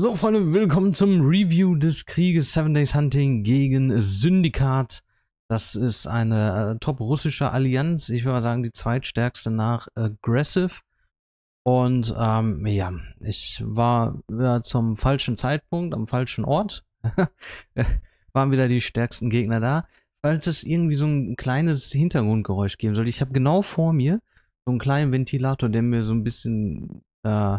So Freunde, willkommen zum Review des Krieges Seven Days Hunting gegen Syndikat. Das ist eine äh, top russische Allianz. Ich würde mal sagen, die zweitstärkste nach Aggressive. Und ähm, ja, ich war wieder zum falschen Zeitpunkt, am falschen Ort. Waren wieder die stärksten Gegner da. Falls es irgendwie so ein kleines Hintergrundgeräusch geben sollte, ich habe genau vor mir so einen kleinen Ventilator, der mir so ein bisschen äh,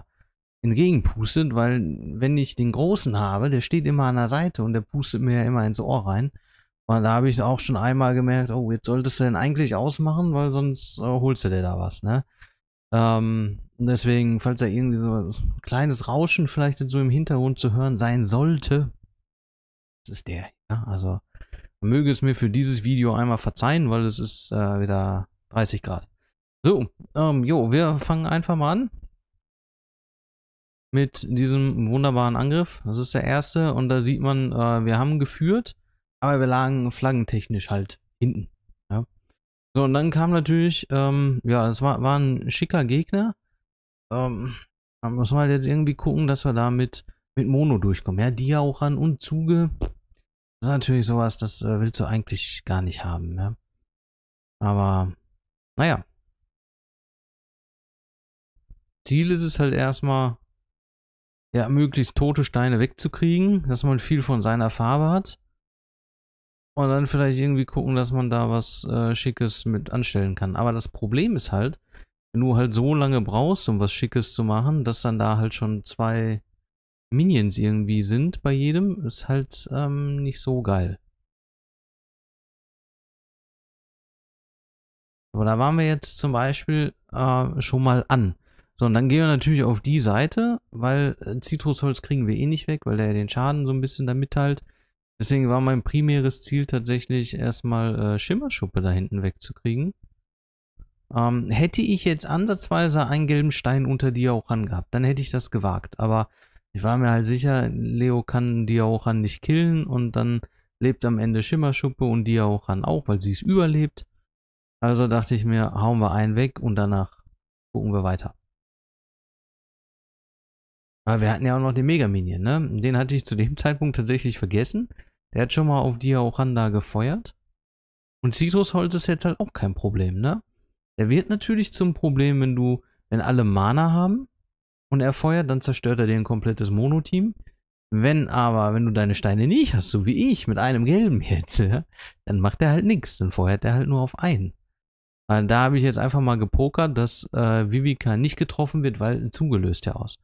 entgegenpustet, weil wenn ich den Großen habe, der steht immer an der Seite und der pustet mir ja immer ins Ohr rein. Und da habe ich auch schon einmal gemerkt, oh, jetzt solltest du den eigentlich ausmachen, weil sonst äh, holst du dir da was, ne? Ähm, deswegen, falls da irgendwie so ein kleines Rauschen vielleicht so im Hintergrund zu hören sein sollte, das ist der, ja? Also, möge es mir für dieses Video einmal verzeihen, weil es ist äh, wieder 30 Grad. So, ähm, jo, wir fangen einfach mal an mit diesem wunderbaren Angriff. Das ist der erste und da sieht man, äh, wir haben geführt, aber wir lagen flaggentechnisch halt hinten. Ja. So, und dann kam natürlich, ähm, ja, das war, war ein schicker Gegner. Ähm, da muss man halt jetzt irgendwie gucken, dass wir da mit, mit Mono durchkommen. Ja, die ja auch an und Zuge. Das ist natürlich sowas, das äh, willst du eigentlich gar nicht haben. Ja. Aber, naja. Ziel ist es halt erstmal, ja, möglichst tote Steine wegzukriegen, dass man viel von seiner Farbe hat. Und dann vielleicht irgendwie gucken, dass man da was äh, Schickes mit anstellen kann. Aber das Problem ist halt, wenn du halt so lange brauchst, um was Schickes zu machen, dass dann da halt schon zwei Minions irgendwie sind bei jedem, ist halt ähm, nicht so geil. Aber da waren wir jetzt zum Beispiel äh, schon mal an. So, und dann gehen wir natürlich auf die Seite, weil äh, Zitrusholz kriegen wir eh nicht weg, weil der ja den Schaden so ein bisschen da mitteilt. Deswegen war mein primäres Ziel tatsächlich erstmal äh, Schimmerschuppe da hinten wegzukriegen. Ähm, hätte ich jetzt ansatzweise einen gelben Stein unter Diauchan gehabt, dann hätte ich das gewagt. Aber ich war mir halt sicher, Leo kann Diauchan nicht killen und dann lebt am Ende Schimmerschuppe und Diauchan auch, weil sie es überlebt. Also dachte ich mir, hauen wir einen weg und danach gucken wir weiter. Aber wir hatten ja auch noch den Mega Minion, ne? Den hatte ich zu dem Zeitpunkt tatsächlich vergessen. Der hat schon mal auf Diaoranda gefeuert. Und Zitrusholz ist jetzt halt auch kein Problem, ne? Der wird natürlich zum Problem, wenn du, wenn alle Mana haben und er feuert, dann zerstört er dir ein komplettes Monoteam. Wenn aber, wenn du deine Steine nicht hast, so wie ich, mit einem gelben jetzt, ja, dann macht er halt nichts. Dann feuert er halt nur auf einen. Weil Da habe ich jetzt einfach mal gepokert, dass äh, Vivica nicht getroffen wird, weil zugelöst ja aus.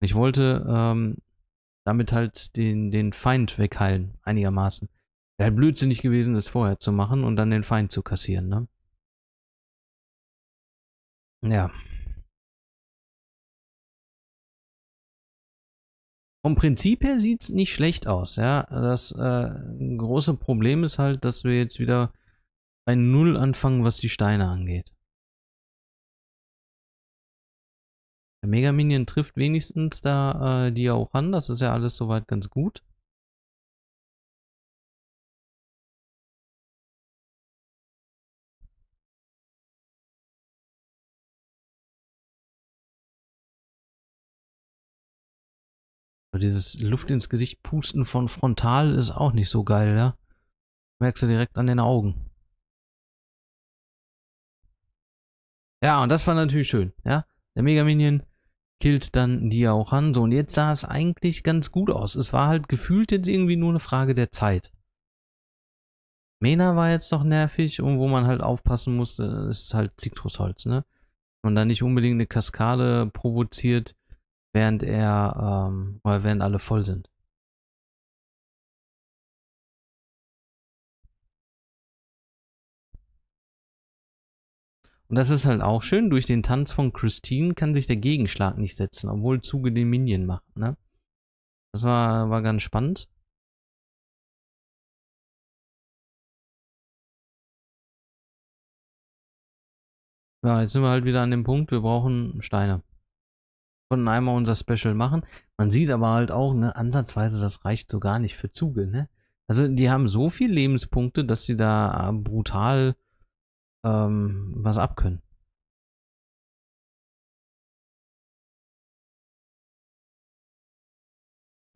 Ich wollte ähm, damit halt den, den Feind wegheilen, einigermaßen. Wäre halt blödsinnig gewesen, das vorher zu machen und dann den Feind zu kassieren, ne? Ja. Vom Prinzip her sieht es nicht schlecht aus, ja. Das äh, große Problem ist halt, dass wir jetzt wieder bei Null anfangen, was die Steine angeht. Der Mega Minion trifft wenigstens da äh, die auch an. Das ist ja alles soweit ganz gut. dieses Luft ins Gesicht pusten von frontal ist auch nicht so geil, ja. Merkst du direkt an den Augen. Ja, und das war natürlich schön, ja. Der Mega Minion killt dann die auch an. So, und jetzt sah es eigentlich ganz gut aus. Es war halt gefühlt jetzt irgendwie nur eine Frage der Zeit. Mena war jetzt noch nervig und wo man halt aufpassen musste, ist halt Zitrusholz, ne? Und dann nicht unbedingt eine Kaskade provoziert, während er, ähm, oder während alle voll sind. Und das ist halt auch schön, durch den Tanz von Christine kann sich der Gegenschlag nicht setzen, obwohl Zuge den Minion macht, ne? Das war, war ganz spannend. Ja, jetzt sind wir halt wieder an dem Punkt, wir brauchen Steine. Wir konnten einmal unser Special machen. Man sieht aber halt auch, ne, ansatzweise, das reicht so gar nicht für Zuge, ne? Also die haben so viele Lebenspunkte, dass sie da brutal ähm, was abkönnen.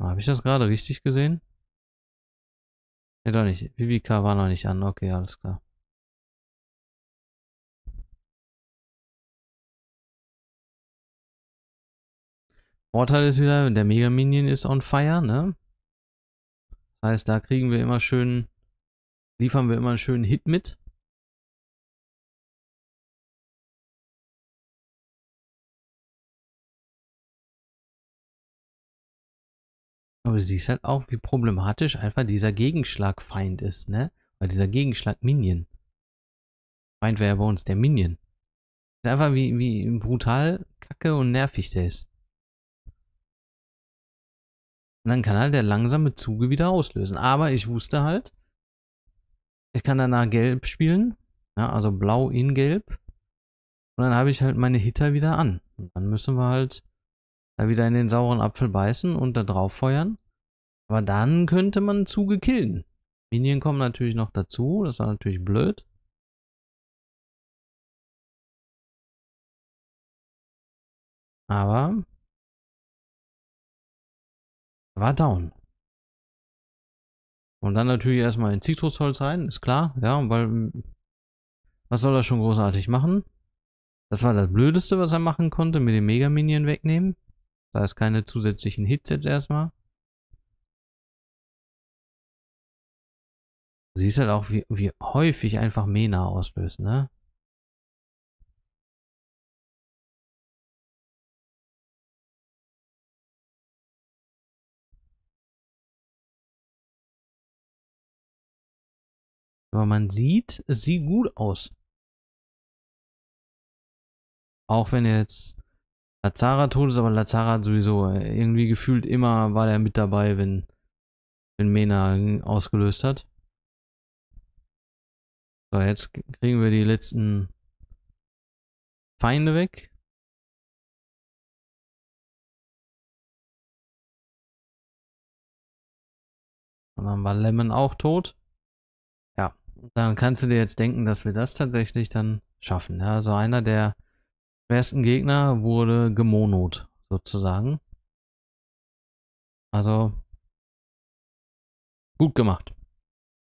Ah, Habe ich das gerade richtig gesehen? Ja, doch nicht. Vivica war noch nicht an. Okay, alles klar. Vorteil ist wieder, der Mega Minion ist on fire, ne? Das heißt, da kriegen wir immer schön, liefern wir immer einen schönen Hit mit. du siehst halt auch, wie problematisch einfach dieser Gegenschlagfeind ist, ne? Weil dieser Gegenschlag Minion. Feind wäre ja bei uns der Minion. Ist einfach wie, wie brutal kacke und nervig der ist. Und dann kann halt der langsame Zuge wieder auslösen. Aber ich wusste halt, ich kann danach gelb spielen. Ja, also blau in gelb. Und dann habe ich halt meine Hitter wieder an. Und dann müssen wir halt da wieder in den sauren Apfel beißen und da drauf feuern. Aber dann könnte man Zuge killen. Minion kommen natürlich noch dazu, das ist natürlich blöd. Aber war down. Und dann natürlich erstmal in Zitrusholz rein, ist klar, ja, weil hm, was soll er schon großartig machen? Das war das Blödeste, was er machen konnte, mit dem Mega-Minion wegnehmen. Da ist keine zusätzlichen Hits jetzt erstmal. Siehst halt auch, wie, wie häufig einfach Mena auslöst, ne? Aber man sieht, es sieht gut aus. Auch wenn jetzt Lazara tot ist, aber Lazara hat sowieso äh, irgendwie gefühlt immer war der mit dabei, wenn, wenn Mena ausgelöst hat. So, jetzt kriegen wir die letzten Feinde weg. Und dann war Lemon auch tot. Ja, dann kannst du dir jetzt denken, dass wir das tatsächlich dann schaffen. Ja, also einer der schwersten Gegner wurde gemonot, sozusagen. Also, gut gemacht.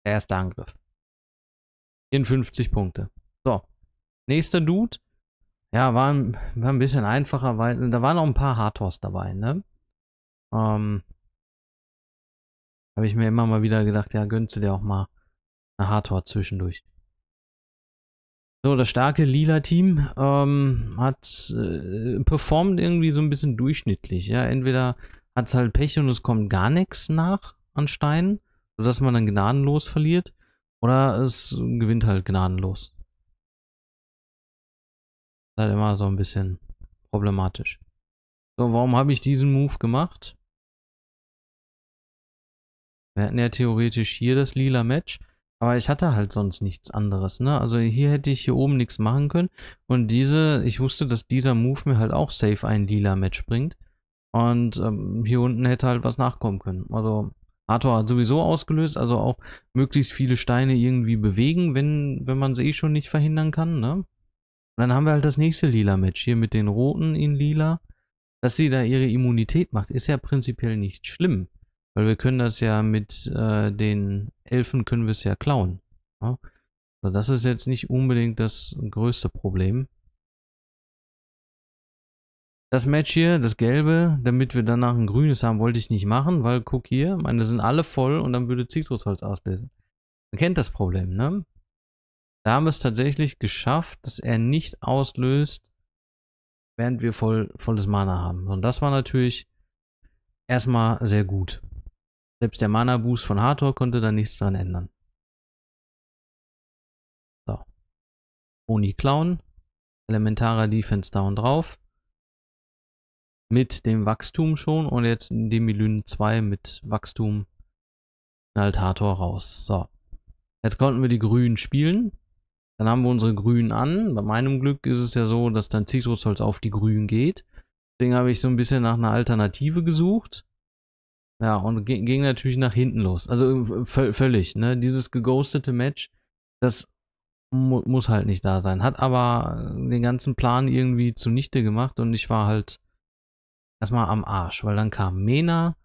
Erster Angriff. 50 Punkte. So. Nächster Dude. Ja, war ein, war ein bisschen einfacher, weil da waren auch ein paar Hardhors dabei, ne? Ähm, habe ich mir immer mal wieder gedacht, ja, gönnst du dir auch mal eine Hardhor zwischendurch. So, das starke lila Team ähm, hat äh, performt irgendwie so ein bisschen durchschnittlich. Ja, entweder hat es halt Pech und es kommt gar nichts nach an Steinen, sodass man dann gnadenlos verliert. Oder es gewinnt halt gnadenlos. Das ist halt immer so ein bisschen problematisch. So, warum habe ich diesen Move gemacht? Wir hatten ja theoretisch hier das lila Match, aber ich hatte halt sonst nichts anderes, ne? Also hier hätte ich hier oben nichts machen können und diese, ich wusste, dass dieser Move mir halt auch safe ein lila Match bringt und ähm, hier unten hätte halt was nachkommen können. Also Arthur hat sowieso ausgelöst, also auch möglichst viele Steine irgendwie bewegen, wenn, wenn man sie eh schon nicht verhindern kann, ne? Und dann haben wir halt das nächste Lila-Match hier mit den Roten in Lila. Dass sie da ihre Immunität macht, ist ja prinzipiell nicht schlimm. Weil wir können das ja mit äh, den Elfen können wir es ja klauen. Ja? Ne? Also das ist jetzt nicht unbedingt das größte Problem. Das Match hier, das gelbe, damit wir danach ein grünes haben, wollte ich nicht machen, weil guck hier, meine sind alle voll und dann würde Zitrusholz auslesen. Man kennt das Problem, ne? Da haben wir es tatsächlich geschafft, dass er nicht auslöst, während wir voll, volles Mana haben. Und das war natürlich erstmal sehr gut. Selbst der Mana-Boost von Hathor konnte da nichts dran ändern. So. Boni Clown. Elementarer Defense down drauf mit dem Wachstum schon und jetzt Demilyn 2 mit Wachstum Naltator raus. So. Jetzt konnten wir die Grünen spielen. Dann haben wir unsere Grünen an. Bei meinem Glück ist es ja so, dass dann Zitrusholz auf die Grünen geht. Deswegen habe ich so ein bisschen nach einer Alternative gesucht. Ja, und ging natürlich nach hinten los. Also völlig, ne? Dieses geghostete Match, das mu muss halt nicht da sein. Hat aber den ganzen Plan irgendwie zunichte gemacht und ich war halt erstmal am Arsch, weil dann kam Mena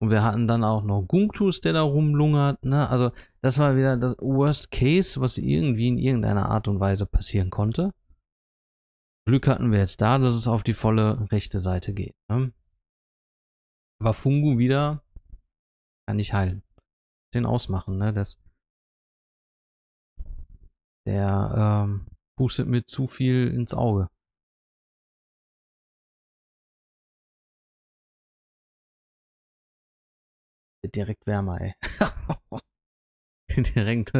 und wir hatten dann auch noch Gunktus, der da rumlungert. Ne? Also das war wieder das Worst Case, was irgendwie in irgendeiner Art und Weise passieren konnte. Glück hatten wir jetzt da, dass es auf die volle rechte Seite geht. Ne? Aber Fungu wieder kann ich heilen. Den ausmachen, ne? Das, der ähm, pustet mir zu viel ins Auge. direkt wärmer, ey. direkt,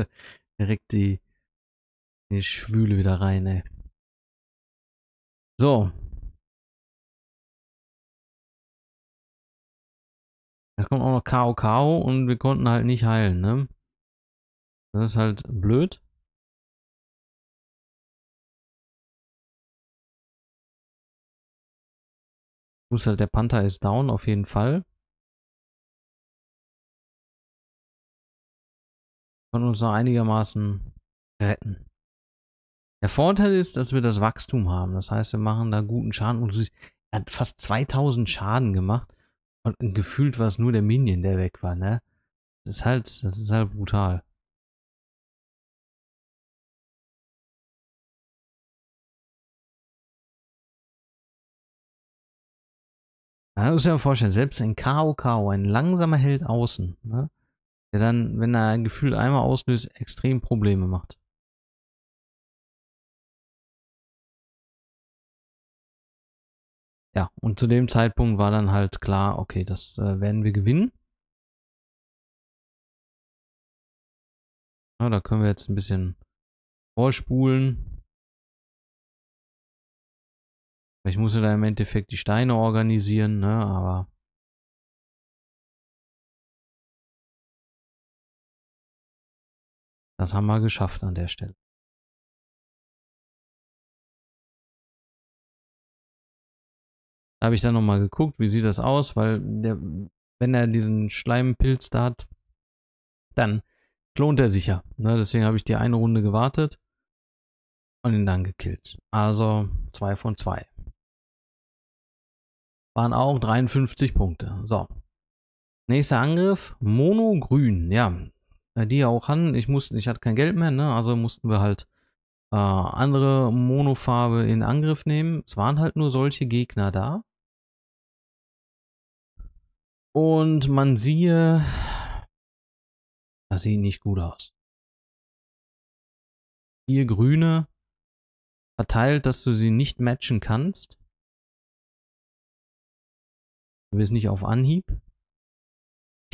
direkt die, die Schwüle wieder rein, ey. So. Da kommt auch noch Kao Kao und wir konnten halt nicht heilen, ne? Das ist halt blöd. Muss halt, der Panther ist down auf jeden Fall. konnten uns noch einigermaßen retten. Der Vorteil ist, dass wir das Wachstum haben. Das heißt, wir machen da guten Schaden. Und er hat fast 2000 Schaden gemacht. Und gefühlt war es nur der Minion, der weg war, ne? Das ist halt, das ist halt brutal. Man muss sich ja vorstellen, selbst ein KOK, ein langsamer Held außen, ne? der dann, wenn er ein Gefühl einmal auslöst, extrem Probleme macht. Ja, und zu dem Zeitpunkt war dann halt klar, okay, das äh, werden wir gewinnen. Ja, da können wir jetzt ein bisschen vorspulen. Ich muss ja da im Endeffekt die Steine organisieren, ne? aber Das haben wir geschafft an der Stelle. Da habe ich dann nochmal geguckt, wie sieht das aus, weil der, wenn er diesen Schleimpilz da hat, dann klont er sich ja. Ne? Deswegen habe ich die eine Runde gewartet und ihn dann gekillt. Also 2 von 2. Waren auch 53 Punkte. So. Nächster Angriff, Mono Grün. Ja, die auch an. Ich musste, ich hatte kein Geld mehr, ne? Also mussten wir halt äh, andere Monofarbe in Angriff nehmen. Es waren halt nur solche Gegner da. Und man siehe, das sieht nicht gut aus. Hier grüne verteilt, dass du sie nicht matchen kannst. Du wirst nicht auf Anhieb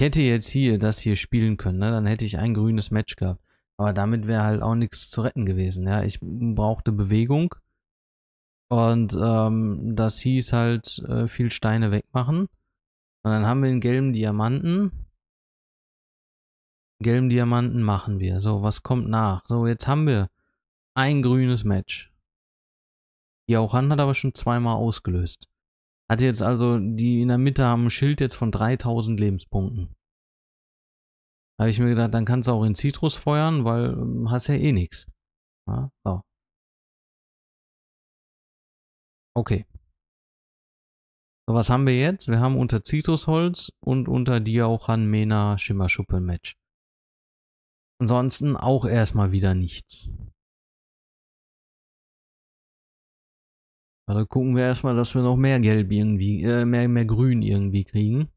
hätte jetzt hier das hier spielen können, ne? dann hätte ich ein grünes Match gehabt. Aber damit wäre halt auch nichts zu retten gewesen. Ja, ich brauchte Bewegung. Und ähm, das hieß halt äh, viel Steine wegmachen. Und dann haben wir einen gelben Diamanten. Gelben Diamanten machen wir. So, was kommt nach? So, jetzt haben wir ein grünes Match. Johan hat aber schon zweimal ausgelöst. Hat jetzt also, die in der Mitte haben ein Schild jetzt von 3000 Lebenspunkten. Habe ich mir gedacht, dann kannst du auch in Citrus feuern, weil ähm, hast ja eh nichts. Ja, so. Okay. So, was haben wir jetzt? Wir haben unter Zitrusholz und unter Diauchan Mena Match. Ansonsten auch erstmal wieder nichts. Aber also dann gucken wir erstmal, dass wir noch mehr Gelb irgendwie, äh, mehr, mehr Grün irgendwie kriegen.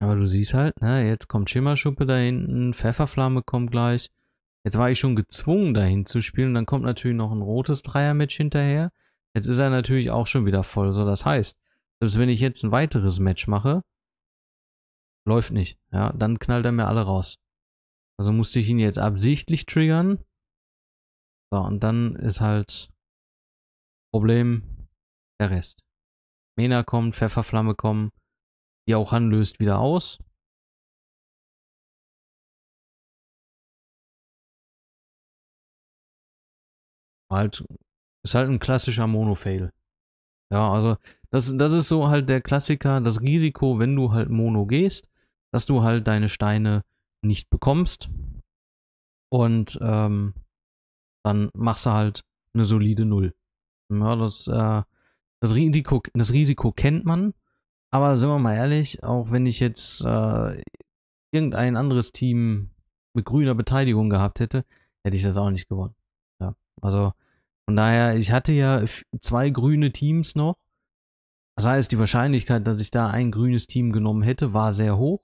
Aber du siehst halt, na, ne, jetzt kommt Schimmerschuppe da hinten, Pfefferflamme kommt gleich. Jetzt war ich schon gezwungen, dahin zu spielen. Dann kommt natürlich noch ein rotes Dreier-Match hinterher. Jetzt ist er natürlich auch schon wieder voll. So, das heißt, selbst wenn ich jetzt ein weiteres Match mache, läuft nicht. Ja, dann knallt er mir alle raus. Also musste ich ihn jetzt absichtlich triggern. So, und dann ist halt Problem der Rest. Mena kommt, Pfefferflamme kommen, die auch löst wieder aus. Halt, ist halt ein klassischer Mono-Fail. Ja, also das, das ist so halt der Klassiker, das Risiko, wenn du halt Mono gehst, dass du halt deine Steine nicht bekommst. Und ähm, dann machst du halt eine solide Null. Ja, das, äh, das, Risiko, das Risiko kennt man. Aber sind wir mal ehrlich, auch wenn ich jetzt äh, irgendein anderes Team mit grüner Beteiligung gehabt hätte, hätte ich das auch nicht gewonnen. Ja, also von daher, ich hatte ja zwei grüne Teams noch. Das heißt, die Wahrscheinlichkeit, dass ich da ein grünes Team genommen hätte, war sehr hoch.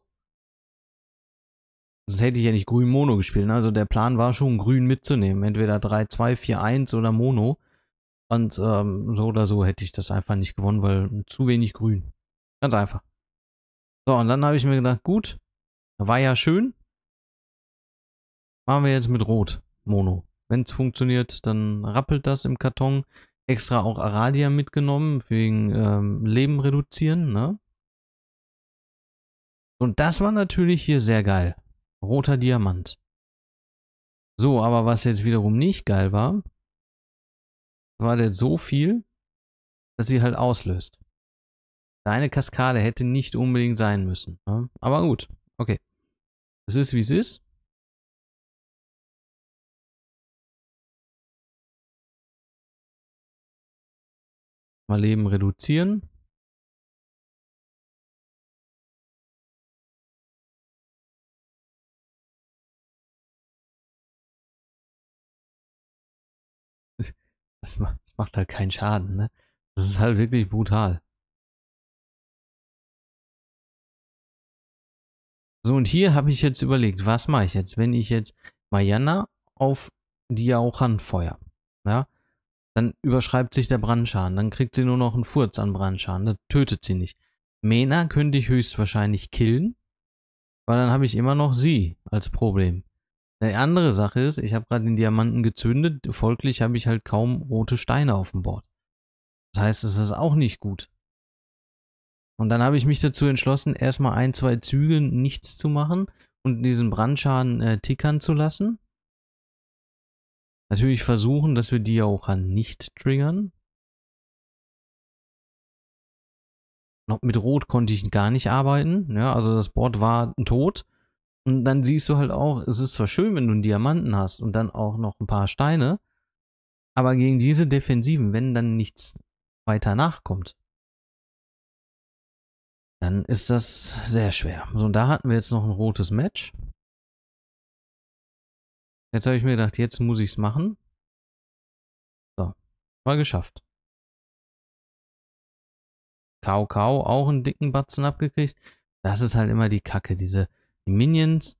Sonst hätte ich ja nicht grün Mono gespielt. Ne? Also der Plan war schon, grün mitzunehmen. Entweder 3-2, 4-1 oder Mono. Und ähm, so oder so hätte ich das einfach nicht gewonnen, weil zu wenig grün. Ganz einfach. So, und dann habe ich mir gedacht, gut, war ja schön. Machen wir jetzt mit Rot, Mono. Wenn es funktioniert, dann rappelt das im Karton. Extra auch Aradia mitgenommen, wegen ähm, Leben reduzieren, ne? Und das war natürlich hier sehr geil. Roter Diamant. So, aber was jetzt wiederum nicht geil war, war der so viel, dass sie halt auslöst. Deine Kaskade hätte nicht unbedingt sein müssen. Ne? Aber gut, okay. Es ist, wie es ist. Mal Leben reduzieren. Das macht, das macht halt keinen Schaden, ne? Das ist halt wirklich brutal. So, und hier habe ich jetzt überlegt, was mache ich jetzt, wenn ich jetzt Mayanna auf Diaochan feuer, ja? Dann überschreibt sich der Brandschaden, dann kriegt sie nur noch einen Furz an Brandschaden, das tötet sie nicht. Mena könnte ich höchstwahrscheinlich killen, weil dann habe ich immer noch sie als Problem. Eine andere Sache ist, ich habe gerade den Diamanten gezündet, folglich habe ich halt kaum rote Steine auf dem Board. Das heißt, es ist auch nicht gut. Und dann habe ich mich dazu entschlossen, erstmal ein, zwei Züge nichts zu machen und diesen Brandschaden äh, tickern zu lassen. Natürlich versuchen, dass wir die auch nicht triggern. Noch mit Rot konnte ich gar nicht arbeiten. Ja, also das Board war tot. Und dann siehst du halt auch, es ist zwar schön, wenn du einen Diamanten hast und dann auch noch ein paar Steine, aber gegen diese Defensiven, wenn dann nichts weiter nachkommt, dann ist das sehr schwer. So, und da hatten wir jetzt noch ein rotes Match. Jetzt habe ich mir gedacht, jetzt muss ich es machen. So, war geschafft. Kau Kau auch einen dicken Batzen abgekriegt. Das ist halt immer die Kacke, diese die Minions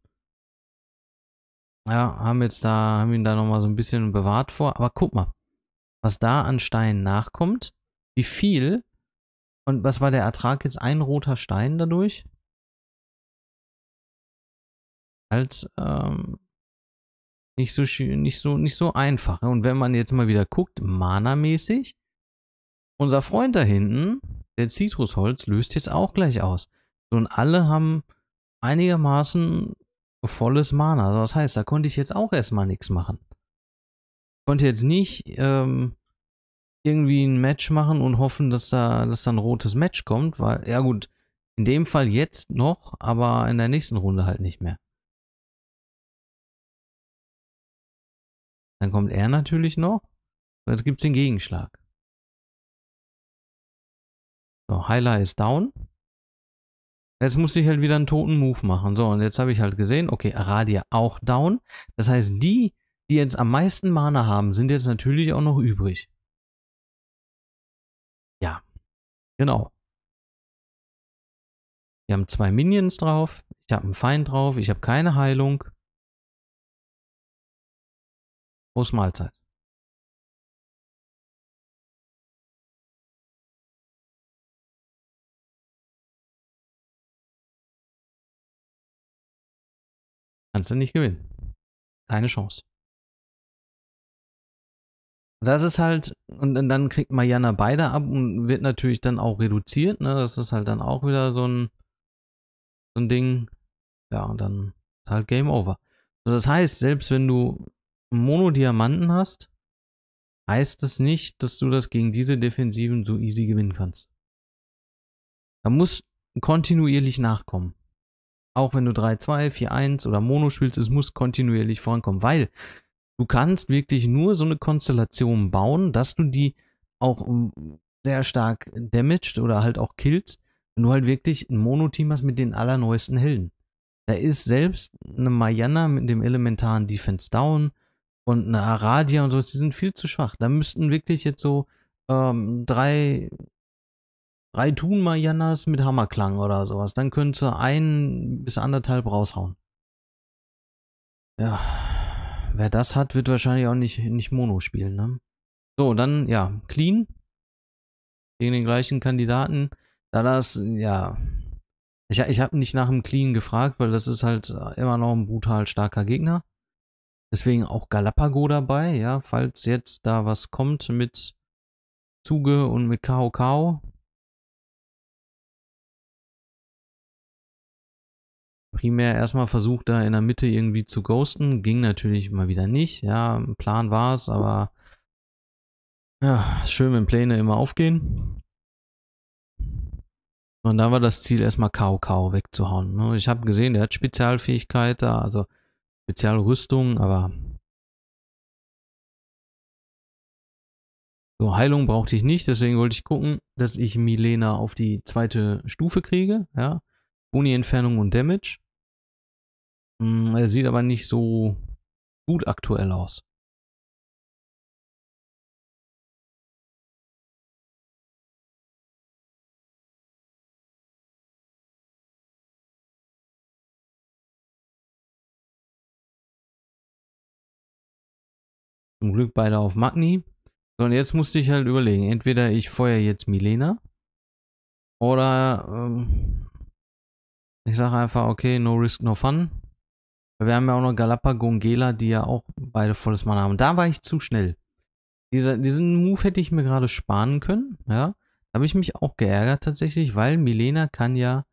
ja, haben jetzt da, haben ihn da nochmal so ein bisschen bewahrt vor. Aber guck mal, was da an Steinen nachkommt, wie viel und was war der Ertrag jetzt? Ein roter Stein dadurch? Als ähm, nicht so nicht so nicht so einfach. Und wenn man jetzt mal wieder guckt, Mana-mäßig, unser Freund da hinten, der Zitrusholz, löst jetzt auch gleich aus. So und alle haben einigermaßen volles Mana. Also das heißt, da konnte ich jetzt auch erstmal nichts machen. Ich Konnte jetzt nicht ähm, irgendwie ein Match machen und hoffen, dass da, dass da ein rotes Match kommt, weil, ja gut, in dem Fall jetzt noch, aber in der nächsten Runde halt nicht mehr. Dann kommt er natürlich noch. Und jetzt gibt es den Gegenschlag. So, Heiler ist down. Jetzt muss ich halt wieder einen toten Move machen. So, und jetzt habe ich halt gesehen, okay, Aradia auch down. Das heißt, die, die jetzt am meisten Mana haben, sind jetzt natürlich auch noch übrig. Ja, genau. Wir haben zwei Minions drauf. Ich habe einen Feind drauf. Ich habe keine Heilung. Groß Mahlzeit. kannst du nicht gewinnen. Keine Chance. Das ist halt, und dann kriegt Mariana beide ab und wird natürlich dann auch reduziert, ne? Das ist halt dann auch wieder so ein, so ein Ding. Ja, und dann ist halt Game Over. das heißt, selbst wenn du Monodiamanten hast, heißt es das nicht, dass du das gegen diese Defensiven so easy gewinnen kannst. Da muss kontinuierlich nachkommen. Auch wenn du 3-2, 4-1 oder Mono spielst, es muss kontinuierlich vorankommen, weil du kannst wirklich nur so eine Konstellation bauen, dass du die auch hm, sehr stark damaged oder halt auch killst, wenn du halt wirklich ein Mono-Team hast mit den allerneuesten Helden. Da ist selbst eine Mayanna mit dem elementaren Defense Down und eine Aradia und sowas, die sind viel zu schwach. Da müssten wirklich jetzt so ähm, drei drei tun Marianas mit Hammerklang oder sowas. Dann könnt ihr ein bis anderthalb raushauen. Ja. Wer das hat, wird wahrscheinlich auch nicht, nicht Mono spielen, ne? So, dann, ja, Clean. Gegen den gleichen Kandidaten. Da das, ja. Ich, ich habe nicht nach dem Clean gefragt, weil das ist halt immer noch ein brutal starker Gegner. Deswegen auch Galapago dabei, ja. Falls jetzt da was kommt mit Zuge und mit Kao Kao, primär erstmal versucht, da in der Mitte irgendwie zu ghosten. Ging natürlich mal wieder nicht. Ja, Plan war es, aber ja, schön, wenn Pläne immer aufgehen. Und da war das Ziel, erstmal Kao Kao wegzuhauen. Ne? Ich habe gesehen, der hat Spezialfähigkeit da, also Spezialrüstung, aber. So, Heilung brauchte ich nicht, deswegen wollte ich gucken, dass ich Milena auf die zweite Stufe kriege. Ja. Boni-Entfernung und Damage. Hm, er sieht aber nicht so gut aktuell aus. Zum Glück beide auf Magni. So, und jetzt musste ich halt überlegen, entweder ich feuer jetzt Milena oder ähm, ich sage einfach, okay, no risk, no fun. Wir haben ja auch noch und Gela, die ja auch beide volles Mana haben. Da war ich zu schnell. Dieser, diesen Move hätte ich mir gerade sparen können. Ja, da habe ich mich auch geärgert tatsächlich, weil Milena kann ja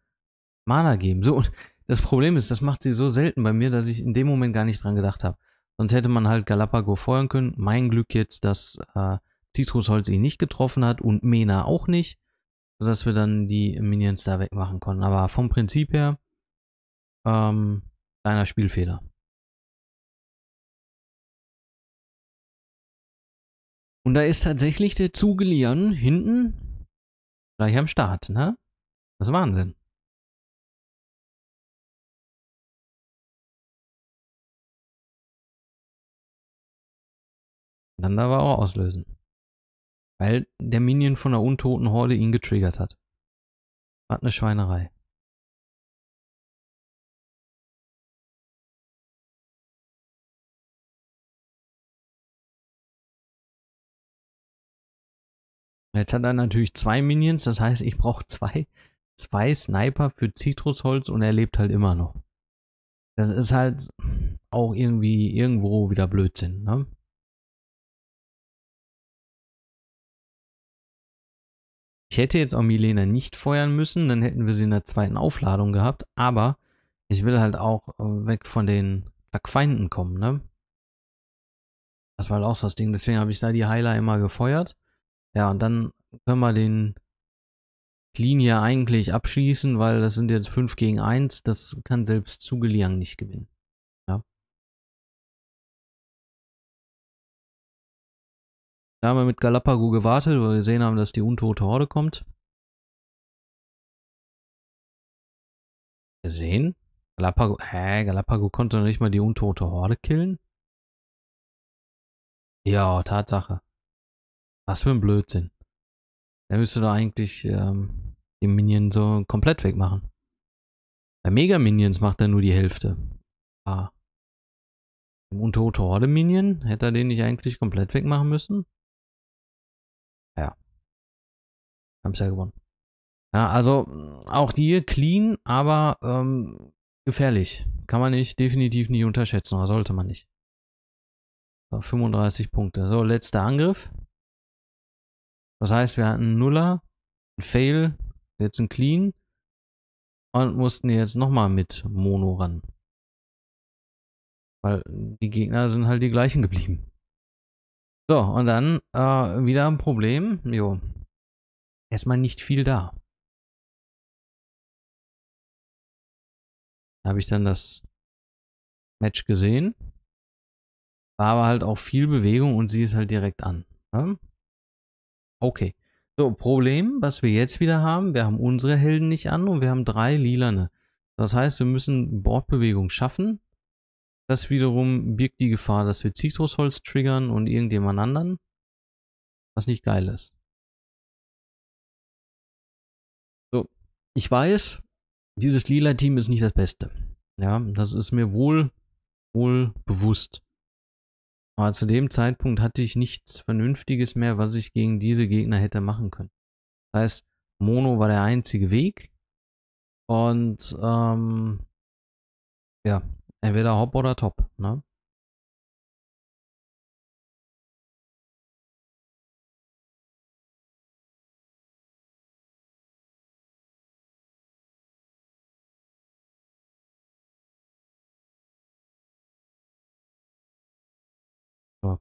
Mana geben. So, und das Problem ist, das macht sie so selten bei mir, dass ich in dem Moment gar nicht dran gedacht habe. Sonst hätte man halt Galapago feuern können. Mein Glück jetzt, dass äh, Zitrusholz ihn nicht getroffen hat und Mena auch nicht, sodass wir dann die Minions da wegmachen konnten. Aber vom Prinzip her ähm, Kleiner Spielfehler. Und da ist tatsächlich der Zugelian hinten gleich am Start, ne? Das ist Wahnsinn. dann darf er auch auslösen. Weil der Minion von der untoten Horde ihn getriggert hat. Hat eine Schweinerei. jetzt hat er natürlich zwei Minions, das heißt, ich brauche zwei, zwei Sniper für Zitrusholz und er lebt halt immer noch. Das ist halt auch irgendwie irgendwo wieder Blödsinn, ne? Ich hätte jetzt auch Milena nicht feuern müssen, dann hätten wir sie in der zweiten Aufladung gehabt, aber ich will halt auch äh, weg von den Feinden kommen, ne? Das war halt auch so das Ding, deswegen habe ich da die Heiler immer gefeuert. Ja, und dann können wir den Clean hier eigentlich abschließen, weil das sind jetzt 5 gegen 1. Das kann selbst Zugeliang nicht gewinnen. Ja. Da haben wir mit Galapago gewartet, weil wir gesehen haben, dass die untote Horde kommt. Gesehen? Galapago, hä, Galapago konnte noch nicht mal die untote Horde killen? Ja, Tatsache. Was für ein Blödsinn. Da müsste doch eigentlich ähm, den Minion so komplett wegmachen. Bei Mega Minions macht er nur die Hälfte. Ah. Im Unterhote Horde Minion hätte er den nicht eigentlich komplett wegmachen müssen? Ja. Haben's ja gewonnen. Ja, also auch die clean, aber ähm, gefährlich. Kann man nicht, definitiv nicht unterschätzen, oder sollte man nicht. So, 35 Punkte. So, letzter Angriff. Das heißt, wir hatten einen Nuller, einen Fail, jetzt einen Clean und mussten jetzt nochmal mit Mono ran. Weil die Gegner sind halt die gleichen geblieben. So, und dann äh, wieder ein Problem. Jo. Erstmal nicht viel da. Da habe ich dann das Match gesehen. War aber halt auch viel Bewegung und sie ist halt direkt an. Ja? Ne? Okay. So, Problem, was wir jetzt wieder haben, wir haben unsere Helden nicht an und wir haben drei lilane. Das heißt, wir müssen Bordbewegung schaffen. Das wiederum birgt die Gefahr, dass wir Zitrusholz triggern und irgendjemand anderen. Was nicht geil ist. So, ich weiß, dieses lila Team ist nicht das Beste. Ja, das ist mir wohl, wohl bewusst. Aber zu dem Zeitpunkt hatte ich nichts Vernünftiges mehr, was ich gegen diese Gegner hätte machen können. Das heißt, Mono war der einzige Weg. Und ähm, ja, entweder hopp oder top. Ne?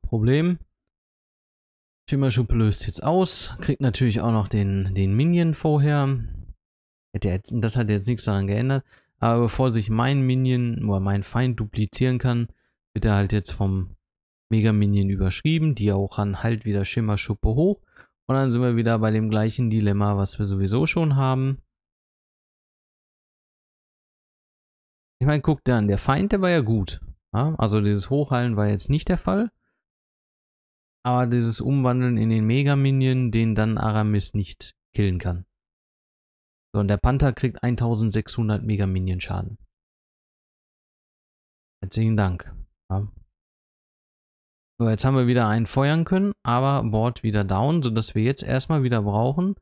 Problem. Schimmerschuppe löst jetzt aus. Kriegt natürlich auch noch den, den Minion vorher. das hat jetzt nichts daran geändert. Aber bevor sich mein Minion oder mein Feind duplizieren kann, wird er halt jetzt vom Mega Minion überschrieben. Die auch an halt wieder Schimmerschuppe hoch. Und dann sind wir wieder bei dem gleichen Dilemma, was wir sowieso schon haben. Ich meine, guck an, der Feind, der war ja gut. Ja? Also dieses Hochheilen war jetzt nicht der Fall aber dieses Umwandeln in den Mega-Minion, den dann Aramis nicht killen kann. So, und der Panther kriegt 1600 Mega-Minion Schaden. Herzlichen Dank. Ja. So, jetzt haben wir wieder einen feuern können, aber Board wieder down, sodass wir jetzt erstmal wieder brauchen,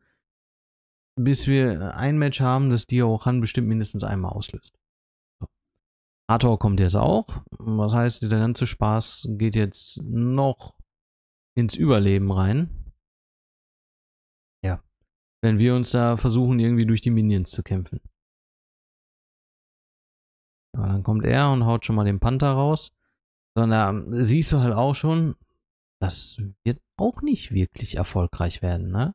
bis wir ein Match haben, das Diorochan bestimmt mindestens einmal auslöst. So. Hathor kommt jetzt auch. Was heißt, dieser ganze Spaß geht jetzt noch ins Überleben rein. Ja. Wenn wir uns da versuchen, irgendwie durch die Minions zu kämpfen. Ja, dann kommt er und haut schon mal den Panther raus. Sondern da ähm, siehst du halt auch schon, das wird auch nicht wirklich erfolgreich werden, ne?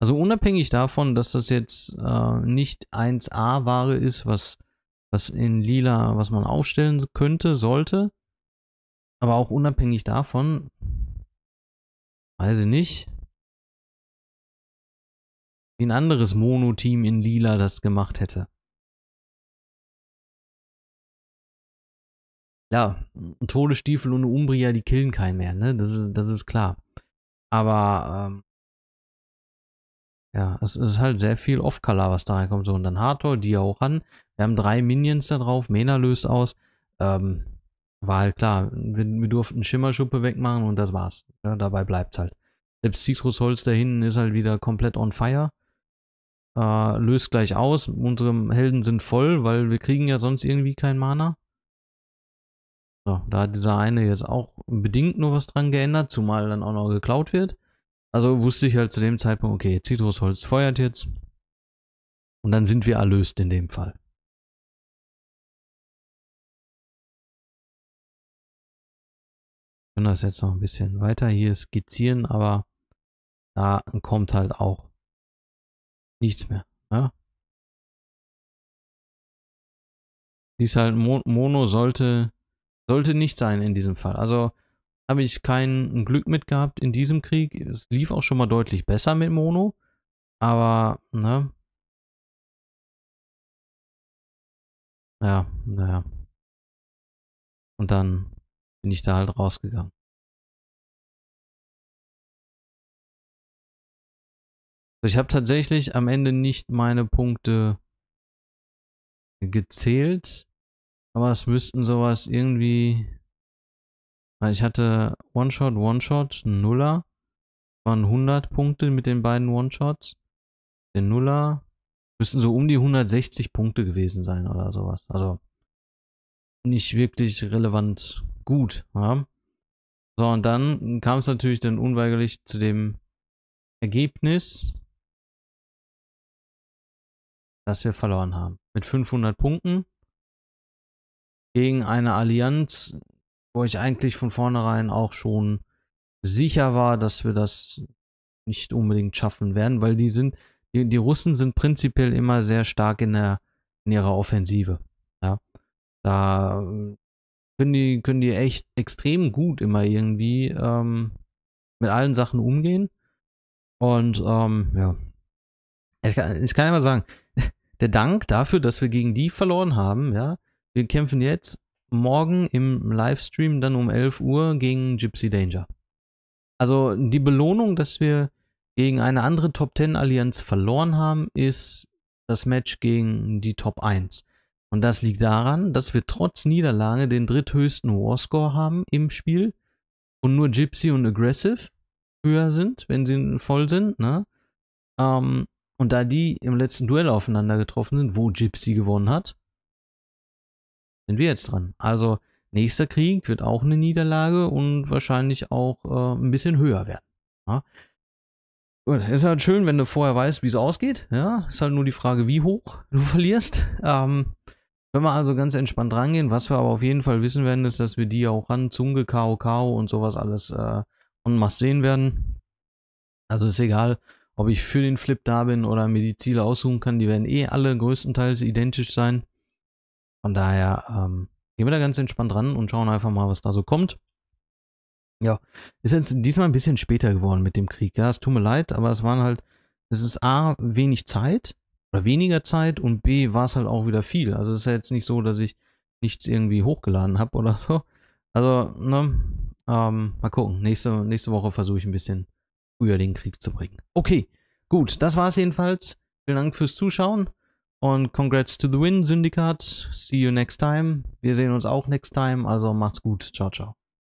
Also unabhängig davon, dass das jetzt äh, nicht 1A-Ware ist, was, was in Lila, was man aufstellen könnte, sollte, aber auch unabhängig davon, Weiß ich nicht. Wie ein anderes Mono-Team in Lila das gemacht hätte. Ja, Todesstiefel und Umbria, die killen keinen mehr, ne? Das ist, das ist klar. Aber, ähm, ja, es ist halt sehr viel Off-Color, was da reinkommt. So, und dann Hathor, die auch an. Wir haben drei Minions da drauf. Mena löst aus. Ähm, war halt klar, wir, wir durften Schimmerschuppe wegmachen und das war's. Ja, ne? dabei bleibt's halt. Selbst Zitrusholz da hinten ist halt wieder komplett on fire. Äh, löst gleich aus. Unsere Helden sind voll, weil wir kriegen ja sonst irgendwie kein Mana. So, da hat dieser eine jetzt auch bedingt nur was dran geändert, zumal dann auch noch geklaut wird. Also wusste ich halt zu dem Zeitpunkt, okay, Zitrusholz feuert jetzt. Und dann sind wir erlöst in dem Fall. können das jetzt noch ein bisschen weiter hier skizzieren, aber da kommt halt auch nichts mehr. Ja? Dies halt Mono sollte, sollte nicht sein in diesem Fall. Also habe ich kein Glück mit gehabt in diesem Krieg. Es lief auch schon mal deutlich besser mit Mono. Aber, ne? Ja, naja. Und dann bin ich da halt rausgegangen. Ich habe tatsächlich am Ende nicht meine Punkte gezählt, aber es müssten sowas irgendwie. Weil ich hatte One-Shot, One-Shot, Nuller. Waren 100 Punkte mit den beiden One-Shots. Der Nuller müssten so um die 160 Punkte gewesen sein oder sowas. Also nicht wirklich relevant gut. Ja? So, und dann kam es natürlich dann unweigerlich zu dem Ergebnis, dass wir verloren haben. Mit 500 Punkten gegen eine Allianz, wo ich eigentlich von vornherein auch schon sicher war, dass wir das nicht unbedingt schaffen werden, weil die sind, die, die Russen sind prinzipiell immer sehr stark in der in ihrer Offensive. Ja. Da können die, können die echt extrem gut immer irgendwie ähm, mit allen Sachen umgehen. Und ähm, ja, ich kann, ich kann immer sagen, der Dank dafür, dass wir gegen die verloren haben, ja, wir kämpfen jetzt morgen im Livestream dann um 11 Uhr gegen Gypsy Danger. Also die Belohnung, dass wir gegen eine andere Top 10 Allianz verloren haben, ist das Match gegen die Top 1. Und das liegt daran, dass wir trotz Niederlage den dritthöchsten Warscore haben im Spiel und nur Gypsy und Aggressive höher sind, wenn sie voll sind. Ne? Ähm, und da die im letzten Duell aufeinander getroffen sind, wo Gypsy gewonnen hat, sind wir jetzt dran. Also nächster Krieg wird auch eine Niederlage und wahrscheinlich auch äh, ein bisschen höher werden. Ja? Ne? Gut, ist halt schön, wenn du vorher weißt, wie es ausgeht. Ja, ist halt nur die Frage, wie hoch du verlierst. Ähm, wenn wir also ganz entspannt rangehen. Was wir aber auf jeden Fall wissen werden, ist, dass wir die auch ran, Zunge, Kao Kao und sowas alles äh, und Mast sehen werden. Also ist egal, ob ich für den Flip da bin oder mir die Ziele aussuchen kann. Die werden eh alle größtenteils identisch sein. Von daher ähm, gehen wir da ganz entspannt ran und schauen einfach mal, was da so kommt. Ja, ist jetzt diesmal ein bisschen später geworden mit dem Krieg. Ja, es tut mir leid, aber es waren halt, es ist A, wenig Zeit oder weniger Zeit und B war es halt auch wieder viel. Also es ist ja jetzt nicht so, dass ich nichts irgendwie hochgeladen habe oder so. Also, ne, ähm, mal gucken. Nächste, nächste Woche versuche ich ein bisschen früher den Krieg zu bringen. Okay, gut, das war es jedenfalls. Vielen Dank fürs Zuschauen und congrats to the win, Syndikat. See you next time. Wir sehen uns auch next time, also macht's gut. Ciao, ciao.